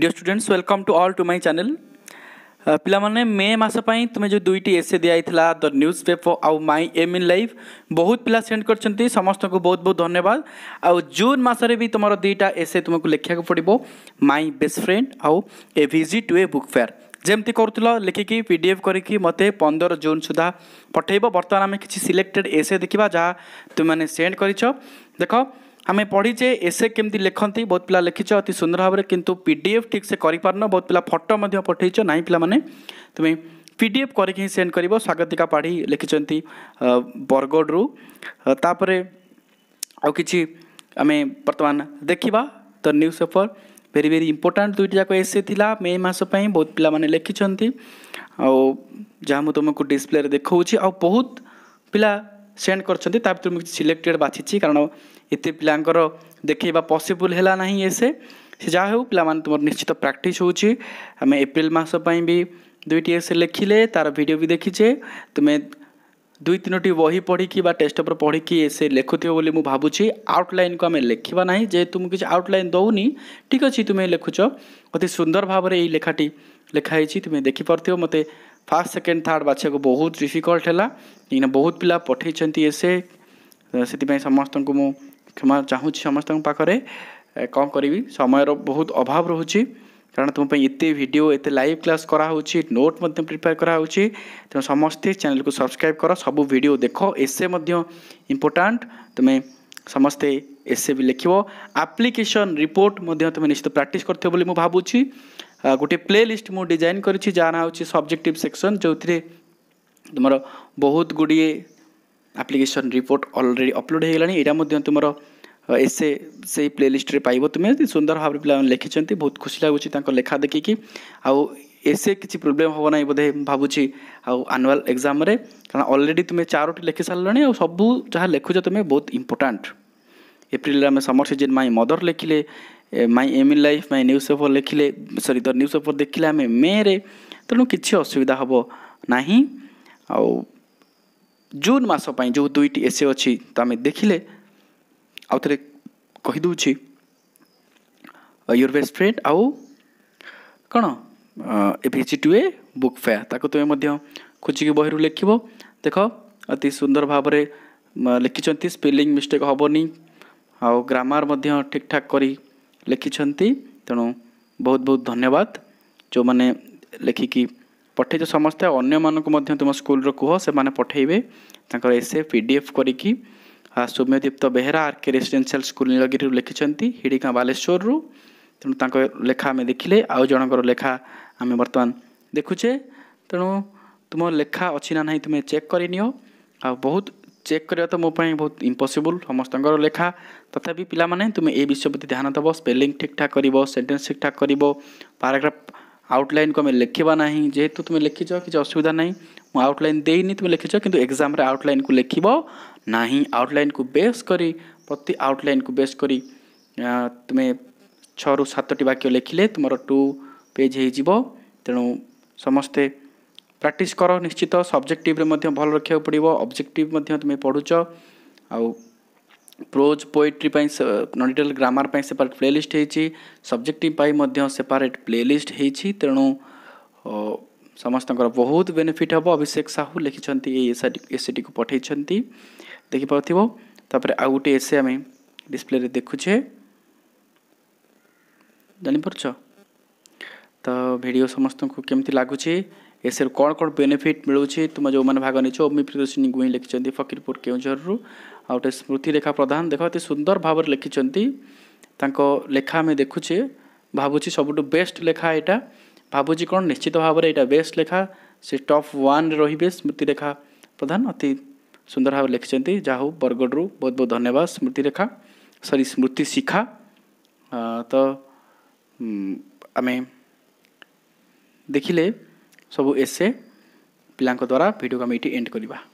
deer students welcome to all to my channel ପିଲାମାନେ ମେ ମାସ ପାଇଁ ତୁମେ ଯେଉଁ ଦୁଇଟି ଏସେ ଦିଆଯାଇଥିଲା ଦ ନ୍ୟୁଜ୍ ପେପର୍ ଆଉ ମାଇ ଏମ୍ ଇନ୍ ଲାଇଫ୍ ବହୁତ ପିଲା ସେଣ୍ଡ କରିଛନ୍ତି ସମସ୍ତଙ୍କୁ ବହୁତ ବହୁତ ଧନ୍ୟବାଦ ଆଉ ଜୁନ୍ ମାସରେ ବି ତୁମର ଦୁଇଟା ଏସେ ତୁମକୁ ଲେଖିବାକୁ ପଡ଼ିବ ମାଇ ବେଷ୍ଟ ଫ୍ରେଣ୍ଡ ଆଉ a visit to a book fair ଯେମିତି କରୁଥିଲ ଲେଖିକି ପି ଡି ଏଫ୍ କରିକି ମୋତେ ପନ୍ଦର ଜୁନ୍ ସୁଦ୍ଧା ପଠାଇବ ବର୍ତ୍ତମାନ ଆମେ କିଛି ସିଲେକ୍ଟେଡ଼୍ ଏସେ ଦେଖିବା ଯାହା ତୁମେମାନେ ସେଣ୍ଡ କରିଛ ଦେଖ आम पढ़ीचे एसे केमी लिखती बहुत पिला लिखिच अति सुंदर भाव में कितु पी डी एफ ठीक से कर बहुत पिला फटो पठेच ना पे तुम्हें पी डी एफ करके कर स्वागतिका पाढ़ी लिखिं बरगढ़ तापर आउ कि आम बर्तमान देखा तो news paper very very important दुईट जाक एसे था मे मसपाई बहुत पाने लिखिं जहाँ मुझे डिस्प्ले देखा बहुत पिला सेंड कर सिलेक्टेड बाछी कारण ଏତେ ପିଲାଙ୍କର ଦେଖେଇବା ପସିବୁଲ୍ ହେଲା ନାହିଁ ଏ ସେ ଯାହା ହେଉ ପିଲାମାନେ ତୁମର ନିଶ୍ଚିତ ପ୍ରାକ୍ଟିସ୍ ହେଉଛି ଆମେ ଏପ୍ରିଲ ମାସ ପାଇଁ ବି ଦୁଇଟି ଏ ସେ ଲେଖିଲେ ତା'ର ଭିଡ଼ିଓ ବି ଦେଖିଛେ ତୁମେ ଦୁଇ ତିନୋଟି ବହି ପଢ଼ିକି ବା ଟେଷ୍ଟ ପେପର୍ ପଢ଼ିକି ସେ ଲେଖୁଥିବ ବୋଲି ମୁଁ ଭାବୁଛି ଆଉଟଲାଇନ୍କୁ ଆମେ ଲେଖିବା ନାହିଁ ଯେହେତୁ ମୁଁ କିଛି ଆଉଟଲାଇନ୍ ଦେଉନି ଠିକ୍ ଅଛି ତୁମେ ଲେଖୁଛ ଅତି ସୁନ୍ଦର ଭାବରେ ଏଇ ଲେଖାଟି ଲେଖା ହେଇଛି ତୁମେ ଦେଖିପାରୁଥିବ ମୋତେ ଫାର୍ଷ୍ଟ ସେକେଣ୍ଡ ଥାର୍ଡ଼ ବାଛିବାକୁ ବହୁତ ଡିଫିକଲ୍ଟ ହେଲା କାହିଁକିନା ବହୁତ ପିଲା ପଠାଇଛନ୍ତି ଏସେ ସେଥିପାଇଁ ସମସ୍ତଙ୍କୁ ମୁଁ କ୍ଷମା ଚାହୁଁଛି ସମସ୍ତଙ୍କ ପାଖରେ କ'ଣ କରିବି ସମୟର ବହୁତ ଅଭାବ ରହୁଛି କାରଣ ତୁମ ପାଇଁ ଏତେ ଭିଡ଼ିଓ ଏତେ ଲାଇଭ୍ କ୍ଲାସ୍ କରାହେଉଛି ନୋଟ୍ ମଧ୍ୟ ପ୍ରିପେୟାର କରାହେଉଛି ତେଣୁ ସମସ୍ତେ ଚ୍ୟାନେଲ୍କୁ ସବସ୍କ୍ରାଇବ୍ କର ସବୁ ଭିଡ଼ିଓ ଦେଖ ଏସେ ମଧ୍ୟ ଇମ୍ପୋର୍ଟାଣ୍ଟ ତୁମେ ସମସ୍ତେ ଏସେ ବି ଲେଖିବ ଆପ୍ଲିକେସନ୍ ରିପୋର୍ଟ ମଧ୍ୟ ତୁମେ ନିଶ୍ଚିତ ପ୍ରାକ୍ଟିସ୍ କରିଥିବ ବୋଲି ମୁଁ ଭାବୁଛି ଗୋଟିଏ ପ୍ଲେ ଲିଷ୍ଟ ମୁଁ ଡିଜାଇନ୍ କରିଛି ଯାହା ନାଁ ହେଉଛି ସବଜେକ୍ଟିଭ୍ ସେକ୍ସନ୍ ଯେଉଁଥିରେ ତୁମର ବହୁତ ଗୁଡ଼ିଏ ଆପ୍ଲିକେସନ୍ ରିପୋର୍ଟ ଅଲରେଡ଼ି ଅପଲୋଡ଼ ହୋଇଗଲାଣି ଏଇଟା ମଧ୍ୟ ତୁମର ଏସେ ସେଇ ପ୍ଲେ ଲିଷ୍ଟରେ ପାଇବ ତୁମେ ସୁନ୍ଦର ଭାବରେ ପିଲାମାନେ ଲେଖିଛନ୍ତି ବହୁତ ଖୁସି ଲାଗୁଛି ତାଙ୍କ ଲେଖା ଦେଖିକି ଆଉ ଏସେ କିଛି ପ୍ରୋବ୍ଲେମ୍ ହେବ ନାହିଁ ବୋଧେ ଭାବୁଛି ଆଉ ଆନୁଆଲ୍ ଏକ୍ଜାମ୍ରେ କାରଣ ଅଲରେଡ଼ି ତୁମେ ଚାରୋଟି ଲେଖି ସାରିଲଣି ଆଉ ସବୁ ଯାହା ଲେଖୁଛ ତୁମେ ବହୁତ ଇମ୍ପୋର୍ଟାଣ୍ଟ ଏପ୍ରିଲରେ ଆମେ ସମର ସିଜନ୍ ମାଇଁ ମଦର ଲେଖିଲେ my aim in life my news paper ଲେଖିଲେ ସରି ଦ ନ୍ୟୁଜ୍ ପେପର୍ ଦେଖିଲେ ଆମେ ମେରେ ତେଣୁ କିଛି ଅସୁବିଧା ହେବ ନାହିଁ ଆଉ ଜୁନ୍ ମାସ ପାଇଁ ଯେଉଁ ଦୁଇଟି ଏସେ ଅଛି ତ ଆମେ ଦେଖିଲେ ଆଉ ଥରେ କହିଦେଉଛି ୟୋର୍ ବେଷ୍ଟ ଫ୍ରେଣ୍ଡ ଆଉ କ'ଣ a visit to a book fair ତାକୁ ତୁମେ ମଧ୍ୟ ଖୋଜିକି ବହିରୁ ଲେଖିବ ଦେଖ ଅତି ସୁନ୍ଦର ଭାବରେ ଲେଖିଛନ୍ତି ସ୍ପେଲିଂ ମିଷ୍ଟେକ୍ ହେବନି ଆଉ ଗ୍ରାମାର ମଧ୍ୟ ଠିକ୍ ଠାକ୍ କରି ଲେଖିଛନ୍ତି ତେଣୁ ବହୁତ ବହୁତ ଧନ୍ୟବାଦ ଯେଉଁମାନେ ଲେଖିକି ପଠେଇଛ ସମସ୍ତେ ଅନ୍ୟମାନଙ୍କୁ ମଧ୍ୟ ତୁମ ସ୍କୁଲର କୁହ ସେମାନେ ପଠେଇବେ ତାଙ୍କର ଏସେ ପି ଡି ଏଫ୍ କରିକି Soumyadipta Behera R K residential school ନୀଳଗିରିରୁ ଲେଖିଛନ୍ତି ହିଡ଼ିକା ବାଲେଶ୍ୱରରୁ ତେଣୁ ତାଙ୍କ ଲେଖା ଆମେ ଦେଖିଲେ ଆଉ ଜଣଙ୍କର ଲେଖା ଆମେ ବର୍ତ୍ତମାନ ଦେଖୁଛେ ତେଣୁ ତୁମ ଲେଖା ଅଛି ନା ନାହିଁ ତୁମେ ଚେକ୍ କରିନିଅ ଆଉ ବହୁତ ଚେକ୍ କରିବା ତ ମୋ ପାଇଁ ବହୁତ ଇମ୍ପସିବୁଲ୍ ସମସ୍ତଙ୍କର ଲେଖା ତଥାପି ପିଲାମାନେ ତୁମେ ଏ ବିଷୟ ପ୍ରତି ଧ୍ୟାନ ଦେବ ସ୍ପେଲିଂ ଠିକ୍ଠାକ୍ କରିବ ସେଣ୍ଟେନ୍ସ ଠିକ୍ଠାକ୍ କରିବ ପାରାଗ୍ରାଫ ଆଉଟଲାଇନ୍ କୁ ଆମେ ଲେଖିବା ନାହିଁ ଯେହେତୁ ତୁମେ ଲେଖିଛ କିଛି ଅସୁବିଧା ନାହିଁ ମୁଁ ଆଉଟଲାଇନ୍ ଦେଇନି ତୁମେ ଲେଖିଛ କିନ୍ତୁ ଏକ୍ଜାମ୍ରେ ଆଉଟଲାଇନ୍କୁ ଲେଖିବ ନାହିଁ ଆଉଟଲାଇନ୍କୁ ବେସ୍ କରି ପ୍ରତି ଆଉଟଲାଇନ୍କୁ ବେସ୍ କରି ତୁମେ ଛଅରୁ ସାତଟି ବାକ୍ୟ ଲେଖିଲେ ତୁମର ଟୁ ପେଜ୍ ହୋଇଯିବ ତେଣୁ ସମସ୍ତେ ପ୍ରାକ୍ଟିସ୍ କର ନିଶ୍ଚିତ ସବଜେକ୍ଟିଭ୍ରେ ମଧ୍ୟ ଭଲ ରଖିବାକୁ ପଡ଼ିବ ଅବଜେକ୍ଟିଭ୍ ମଧ୍ୟ ତୁମେ ପଢ଼ୁଛ ଆଉ ପ୍ରୋଜ୍ ପୋଏଟ୍ରି ପାଇଁ ନଡ଼ିଟାଲ ଗ୍ରାମାର ପାଇଁ ସେପାରେଟ୍ ପ୍ଲେଲିଷ୍ଟ ହେଇଛି ସବଜେକ୍ଟିଭ୍ ପାଇଁ ମଧ୍ୟ ସେପାରେଟ୍ ପ୍ଲେଲିଷ୍ଟ ହେଇଛି ତେଣୁ ସମସ୍ତଙ୍କର ବହୁତ ବେନିଫିଟ୍ ହେବ ଅଭିଷେକ ସାହୁ ଲେଖିଛନ୍ତି ଏଇ ଏସ୍ଏଟିକୁ ପଠାଇଛନ୍ତି ଦେଖିପାରୁଥିବ ତାପରେ ଆଉ ଗୋଟେ ଏସ୍ଏ ଆମେ ଡିସପ୍ଲେରେ ଦେଖୁଛେ ଜାଣିପାରୁଛ ତ ଭିଡ଼ିଓ ସମସ୍ତଙ୍କୁ କେମିତି ଲାଗୁଛି ଏସ୍ଏରୁ କ'ଣ କ'ଣ ବେନିଫିଟ୍ ମିଳୁଛି ତୁମ ଯେଉଁମାନେ ଭାଗ ନେଇଛ ଓମି ପ୍ରିୟଦର୍ଶିନୀ ଗୁଇଁ ଲେଖିଛନ୍ତି ଫକିରପୁର କେଉଁଝରରୁ आउटे स्मृति रेखा प्रधान देख अति सुंदर भाव लिखिंट लेखा आम देखुचे भावुँ सब बेस्ट लेखा यहाँ भावुची कौन निश्चित भाव में यहाँ बेस्ट लेखा से टप वन रही स्मृति रेखा प्रधान अति सुंदर भाव लिखिं जहा हूँ बरगढ़ बहुत बहुत धन्यवाद स्मृति रेखा सरी स्मृति शिखा तो आम देखिले सब एसे पिला द्वारा भिडियो को एंड करवा